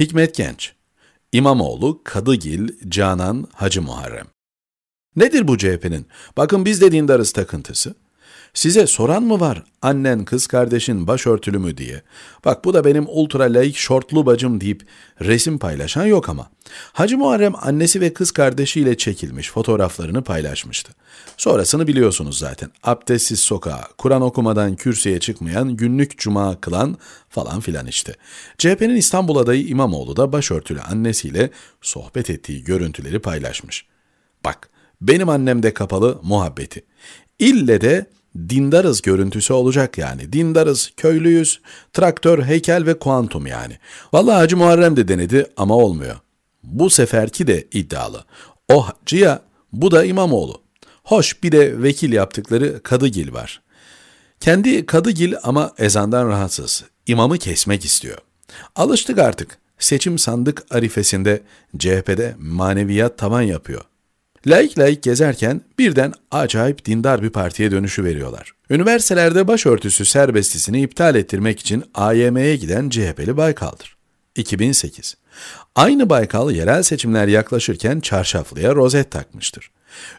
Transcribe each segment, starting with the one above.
Hikmet Genç, İmamoğlu, Kadıgil, Canan, Hacı Muharrem. Nedir bu CHP'nin? Bakın biz de dindarız takıntısı. Size soran mı var annen kız kardeşin başörtülü mü diye? Bak bu da benim ultra laik şortlu bacım deyip resim paylaşan yok ama. Hacı Muharrem annesi ve kız kardeşiyle çekilmiş fotoğraflarını paylaşmıştı. Sonrasını biliyorsunuz zaten. Abdestsiz sokağa, Kur'an okumadan kürsüye çıkmayan, günlük cuma kılan falan filan işte. CHP'nin İstanbul adayı İmamoğlu da başörtülü annesiyle sohbet ettiği görüntüleri paylaşmış. Bak, benim annem de kapalı muhabbeti. İlle de dindarız görüntüsü olacak yani. Dindarız, köylüyüz, traktör, heykel ve kuantum yani. Vallahi Hacı Muharrem de denedi ama olmuyor. Bu seferki de iddialı. O hacıya, bu da İmamoğlu. Hoş bir de vekil yaptıkları Kadıgil var. Kendi Kadıgil ama ezandan rahatsız. İmamı kesmek istiyor. Alıştık artık. Seçim sandık arifesinde CHP'de maneviyat tavan yapıyor. Layık layık gezerken birden acayip dindar bir partiye dönüşü veriyorlar. Üniversitelerde başörtüsü serbestisini iptal ettirmek için AYM'ye giden CHP'li Baykal'dır. 2008. Aynı Baykal yerel seçimler yaklaşırken çarşaflıya rozet takmıştır.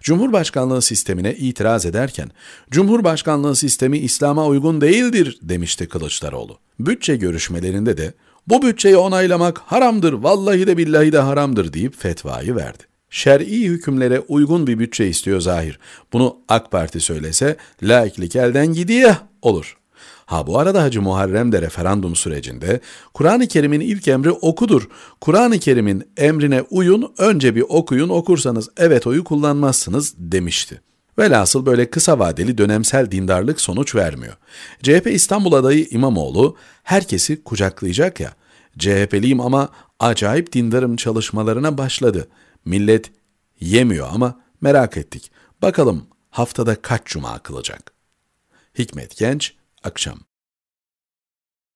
Cumhurbaşkanlığı sistemine itiraz ederken, Cumhurbaşkanlığı sistemi İslam'a uygun değildir demişti Kılıçdaroğlu. Bütçe görüşmelerinde de bu bütçeyi onaylamak haramdır, vallahi de billahi de haramdır deyip fetvayı verdi. Şer'i hükümlere uygun bir bütçe istiyor zahir. Bunu AK Parti söylese laiklik elden gidiyor olur. Ha bu arada Hacı Muharrem de referandum sürecinde Kur'an-ı Kerim'in ilk emri okudur. Kur'an-ı Kerim'in emrine uyun, önce bir okuyun, okursanız evet oyu kullanmazsınız demişti. Velhasıl böyle kısa vadeli dönemsel dindarlık sonuç vermiyor. CHP İstanbul adayı İmamoğlu herkesi kucaklayacak ya. CHP'liyim ama acayip dindarım çalışmalarına başladı.'' Millet yemiyor ama merak ettik. Bakalım haftada kaç cuma kılacak? Hikmet Genç, akşam.